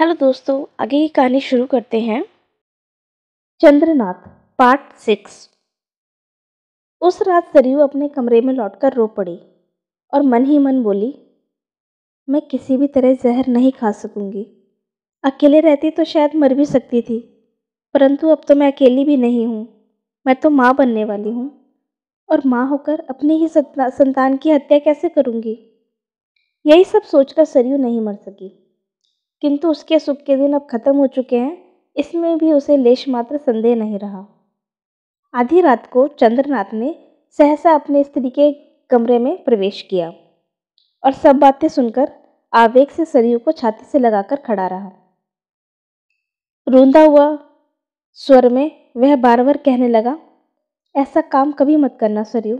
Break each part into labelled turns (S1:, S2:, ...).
S1: hello दोस्तों आगे की कहानी शुरू करते हैं चंद्रनाथ पार्ट सिक्स उस रात सरयू अपने कमरे में लौटकर रो पड़ी और मन ही मन बोली मैं किसी भी तरह जहर नहीं खा सकूंगी अकेले रहती तो शायद मर भी सकती थी परंतु अब तो मैं अकेली भी नहीं हूँ मैं तो माँ बनने वाली हूँ और माँ होकर अपनी ही संतान की हत्या कैसे करूँगी यही सब सोचकर सरयू नहीं मर सकी किंतु उसके सुख के दिन अब खत्म हो चुके हैं इसमें भी उसे लेश मात्र संदेह नहीं रहा आधी रात को चंद्रनाथ ने सहसा अपने स्त्री के कमरे में प्रवेश किया और सब बातें सुनकर आवेग से सरयू को छाती से लगाकर खड़ा रहा रूंधा हुआ स्वर में वह बार बार कहने लगा ऐसा काम कभी मत करना सरयू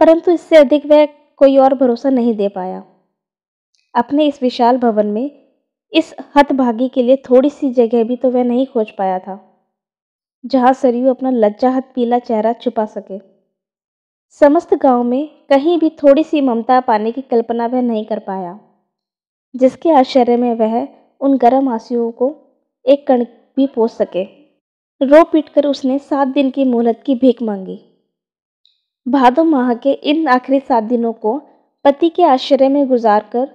S1: परंतु इससे अधिक वह कोई और भरोसा नहीं दे पाया अपने इस विशाल भवन में इस हतभागी के लिए थोड़ी सी जगह भी तो वह नहीं खोज पाया था जहाँ सरयू अपना लज्जाहत पीला चेहरा छुपा सके समस्त गांव में कहीं भी थोड़ी सी ममता पाने की कल्पना वह नहीं कर पाया जिसके आश्चर्य में वह उन गर्म आंसुओं को एक कण भी पोस सके रो पीट कर उसने सात दिन की मोहलत की भीख मांगी भादो माह के इन आखिरी सात दिनों को पति के आश्चर्य में गुजार कर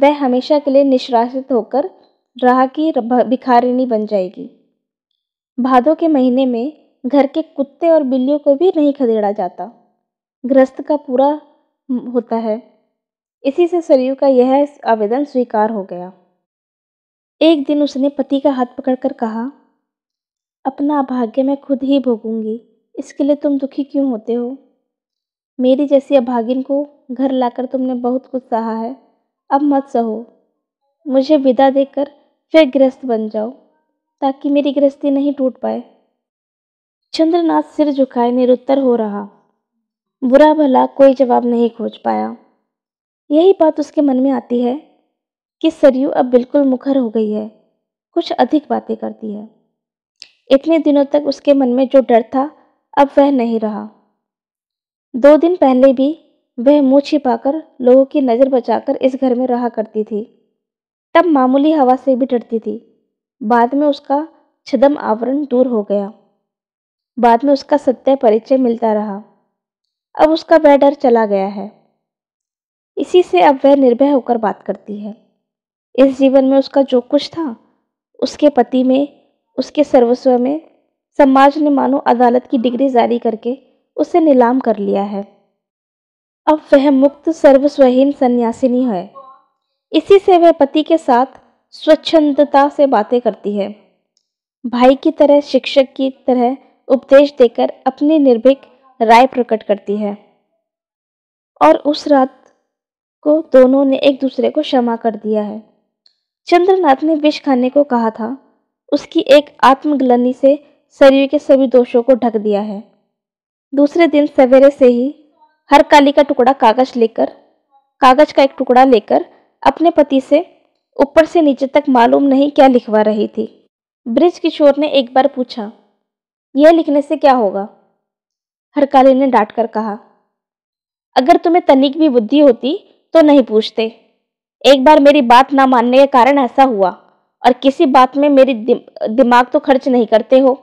S1: वह हमेशा के लिए निष्रासित होकर राह की भिखारिणी बन जाएगी भादों के महीने में घर के कुत्ते और बिल्लियों को भी नहीं खदेड़ा जाता गृहस्थ का पूरा होता है इसी से सरयू का यह आवेदन स्वीकार हो गया एक दिन उसने पति का हाथ पकड़कर कहा अपना अभाग्य मैं खुद ही भोगूंगी इसके लिए तुम दुखी क्यों होते हो मेरी जैसी अभागिन को घर लाकर तुमने बहुत कुछ सहा है अब मत सहो मुझे विदा देकर फिर गृहस्थ बन जाओ ताकि मेरी गृहस्थी नहीं टूट पाए चंद्रनाथ सिर झुकाए निरुत्तर हो रहा बुरा भला कोई जवाब नहीं खोज पाया यही बात उसके मन में आती है कि सरयू अब बिल्कुल मुखर हो गई है कुछ अधिक बातें करती है इतने दिनों तक उसके मन में जो डर था अब वह नहीं रहा दो दिन पहले भी वह मुँह छिपाकर लोगों की नज़र बचाकर इस घर में रहा करती थी तब मामूली हवा से भी डरती थी बाद में उसका छदम आवरण दूर हो गया बाद में उसका सत्य परिचय मिलता रहा अब उसका वह डर चला गया है इसी से अब वह निर्भय होकर बात करती है इस जीवन में उसका जो कुछ था उसके पति में उसके सर्वस्व में समाज ने मानो अदालत की डिग्री जारी करके उसे नीलाम कर लिया है अब वह मुक्त सर्वस्वहीन सन्यासिनी है इसी से वह पति के साथ स्वच्छंदता से बातें करती है भाई की तरह शिक्षक की तरह उपदेश देकर अपनी निर्भीक राय प्रकट करती है और उस रात को दोनों ने एक दूसरे को क्षमा कर दिया है चंद्रनाथ ने विष खाने को कहा था उसकी एक आत्मग्लनी से शरीर के सभी दोषों को ढक दिया है दूसरे दिन सवेरे से ही हर काली का टुकड़ा कागज लेकर कागज का एक टुकड़ा लेकर अपने पति से ऊपर से नीचे तक मालूम नहीं क्या लिखवा रही थी ब्रिज किशोर ने एक बार पूछा यह लिखने से क्या होगा हरकाली ने डांट कर कहा अगर तुम्हें तनिक भी बुद्धि होती तो नहीं पूछते एक बार मेरी बात ना मानने के कारण ऐसा हुआ और किसी बात में मेरी दिम, दिमाग तो खर्च नहीं करते हो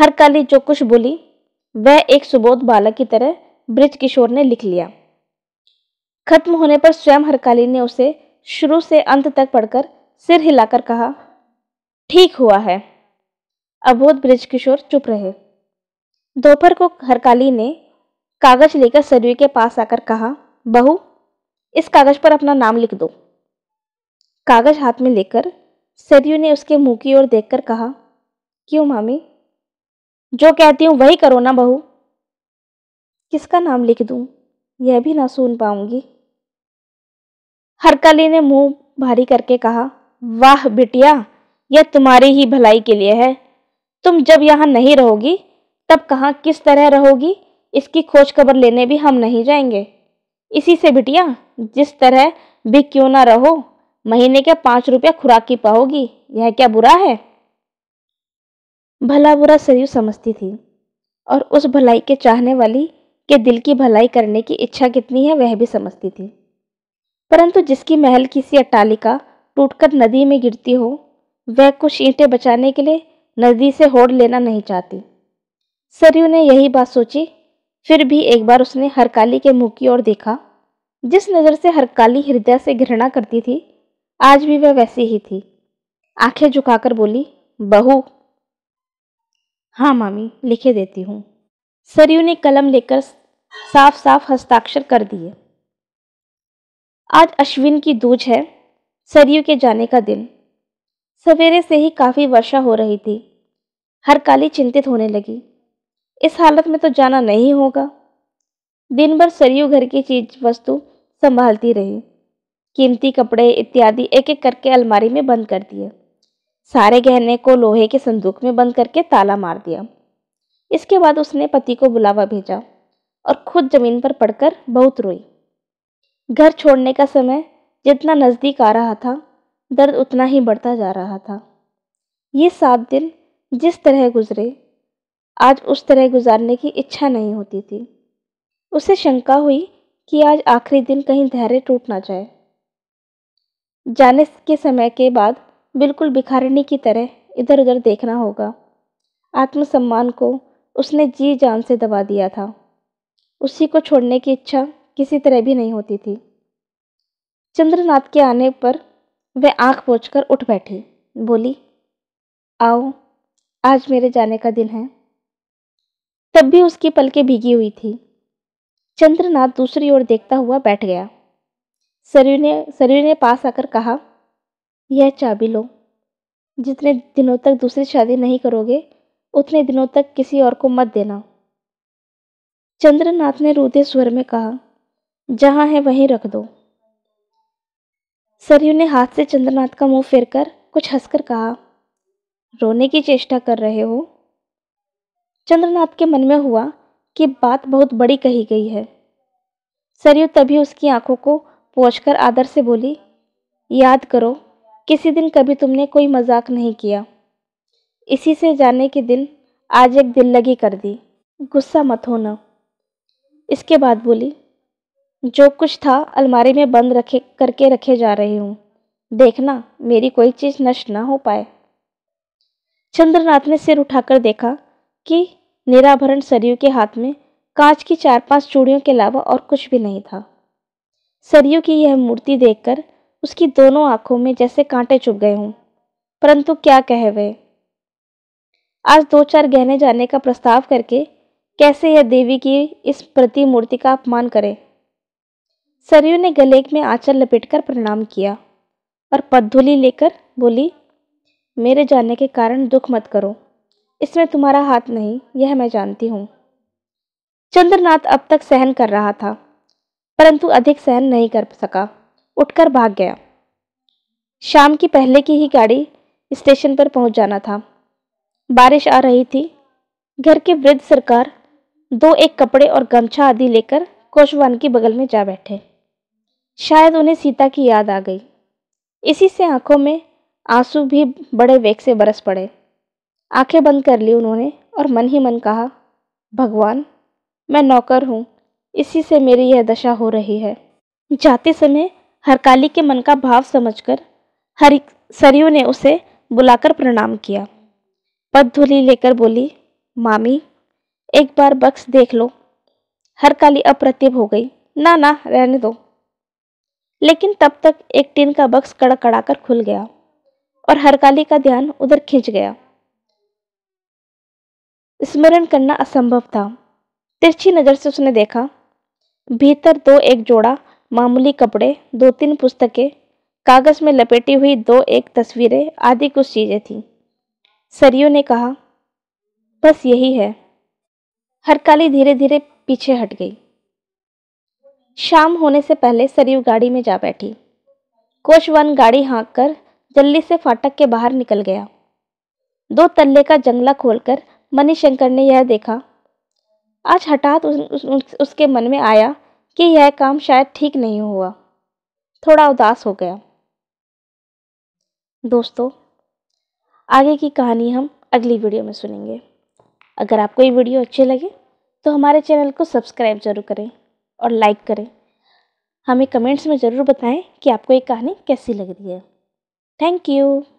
S1: हर काली जो कुछ बोली वह एक सुबोध बालक की तरह ब्रिज किशोर ने लिख लिया खत्म होने पर स्वयं हरकाली ने उसे शुरू से अंत तक पढ़कर सिर हिलाकर कहा ठीक हुआ है अबोध ब्रिज किशोर चुप रहे दोपहर को हरकाली ने कागज लेकर सरयू के पास आकर कहा बहू इस कागज पर अपना नाम लिख दो कागज हाथ में लेकर सरयू ने उसके मुंह की ओर देखकर कहा क्यों मामी जो कहती हूँ वही करो ना बहू किसका नाम लिख दूँ यह भी ना सुन पाऊंगी हरकली ने मुंह भारी करके कहा वाह बिटिया यह तुम्हारी ही भलाई के लिए है तुम जब यहाँ नहीं रहोगी तब कहाँ किस तरह रहोगी इसकी खोज खबर लेने भी हम नहीं जाएंगे इसी से बिटिया जिस तरह भी क्यों ना रहो महीने के पाँच रुपया खुराक की पाओगी यह क्या बुरा है भला बुरा सरयू समझती थी और उस भलाई के चाहने वाली के दिल की भलाई करने की इच्छा कितनी है वह भी समझती थी परंतु जिसकी महल की सी अट्टालिका टूटकर नदी में गिरती हो वह कुछ ईंटें बचाने के लिए नदी से होड़ लेना नहीं चाहती सरयू ने यही बात सोची फिर भी एक बार उसने हरकाली के मुँह की ओर देखा जिस नज़र से हरकाली हृदय से घृणा करती थी आज भी वह वैसी ही थी आंखें झुकाकर बोली बहू हाँ मामी लिखे देती हूँ सरयू ने कलम लेकर साफ साफ हस्ताक्षर कर दिए आज अश्विन की दूज है सरयू के जाने का दिन सवेरे से ही काफ़ी वर्षा हो रही थी हर काली चिंतित होने लगी इस हालत में तो जाना नहीं होगा दिन भर सरयू घर की चीज वस्तु संभालती रही कीमती कपड़े इत्यादि एक एक करके अलमारी में बंद कर दिए सारे गहने को लोहे के संदूक में बंद करके ताला मार दिया इसके बाद उसने पति को बुलावा भेजा और खुद जमीन पर पड़कर बहुत रोई घर छोड़ने का समय जितना नज़दीक आ रहा था दर्द उतना ही बढ़ता जा रहा था ये सात दिन जिस तरह गुजरे आज उस तरह गुजारने की इच्छा नहीं होती थी उसे शंका हुई कि आज आखिरी दिन कहीं धैर्य टूट ना जाए जाने के समय के बाद बिल्कुल भिखारिणी की तरह इधर उधर देखना होगा आत्मसम्मान को उसने जी जान से दबा दिया था उसी को छोड़ने की इच्छा किसी तरह भी नहीं होती थी चंद्रनाथ के आने पर वह आंख पोंछकर उठ बैठी बोली आओ आज मेरे जाने का दिन है तब भी उसकी पलकें भीगी हुई थी चंद्रनाथ दूसरी ओर देखता हुआ बैठ गया सरयू ने सरयू ने पास आकर कहा यह चाबी लो जितने दिनों तक दूसरी शादी नहीं करोगे उतने दिनों तक किसी और को मत देना चंद्रनाथ ने रूदे स्वर में कहा जहाँ है वहीं रख दो सरयू ने हाथ से चंद्रनाथ का मुंह फेरकर कुछ हंसकर कहा रोने की चेष्टा कर रहे हो चंद्रनाथ के मन में हुआ कि बात बहुत बड़ी कही गई है सरयू तभी उसकी आंखों को पहुँच आदर से बोली याद करो किसी दिन कभी तुमने कोई मजाक नहीं किया इसी से जाने के दिन आज एक दिल लगी कर दी गुस्सा मत होना इसके बाद बोली जो कुछ था अलमारी में बंद रखे करके रखे जा रही हूँ देखना मेरी कोई चीज़ नष्ट ना हो पाए चंद्रनाथ ने सिर उठाकर देखा कि निराभरण सरयू के हाथ में कांच की चार पांच चूड़ियों के अलावा और कुछ भी नहीं था सरयू की यह मूर्ति देखकर उसकी दोनों आंखों में जैसे कांटे चुभ गए हों परंतु क्या कहे वे आज दो चार गहने जाने का प्रस्ताव करके कैसे यह देवी की इस प्रतिमूर्ति का अपमान करें सरयू ने गले में आंचल लपेटकर प्रणाम किया और पद्धुली लेकर बोली मेरे जाने के कारण दुख मत करो इसमें तुम्हारा हाथ नहीं यह मैं जानती हूँ चंद्रनाथ अब तक सहन कर रहा था परंतु अधिक सहन नहीं कर सका उठकर भाग गया शाम की पहले की ही गाड़ी स्टेशन पर पहुंच जाना था बारिश आ रही थी घर के वृद्ध सरकार दो एक कपड़े और गमछा आदि लेकर कोशवान की बगल में जा बैठे शायद उन्हें सीता की याद आ गई इसी से आंखों में आंसू भी बड़े वेग से बरस पड़े आंखें बंद कर ली उन्होंने और मन ही मन कहा भगवान मैं नौकर हूँ इसी से मेरी यह दशा हो रही है जाते समय हरकाली के मन का भाव समझकर हरि सरयू ने उसे बुलाकर प्रणाम किया पदधुली लेकर बोली मामी एक बार बक्स देख लो हर काली अप्रतिभ हो गई ना ना रहने दो लेकिन तब तक एक टीन का बक्स कड़कड़ाकर खुल गया और हरकाली का ध्यान उधर खींच गया स्मरण करना असंभव था तिरछी नज़र से उसने देखा भीतर दो एक जोड़ा मामूली कपड़े दो तीन पुस्तकें कागज़ में लपेटी हुई दो एक तस्वीरें आदि कुछ चीज़ें थीं सरयू ने कहा बस यही है हरकाली धीरे धीरे पीछे हट गई शाम होने से पहले सरयू गाड़ी में जा बैठी कोशवन गाड़ी हाँक कर जल्दी से फाटक के बाहर निकल गया दो तल्ले का जंगला खोलकर मणिशंकर ने यह देखा आज हठात उस, उस, उस, उसके मन में आया कि यह काम शायद ठीक नहीं हुआ थोड़ा उदास हो गया दोस्तों आगे की कहानी हम अगली वीडियो में सुनेंगे अगर आपको ये वीडियो अच्छी लगे तो हमारे चैनल को सब्सक्राइब ज़रूर करें और लाइक करें हमें कमेंट्स में ज़रूर बताएं कि आपको ये कहानी कैसी लग रही है थैंक यू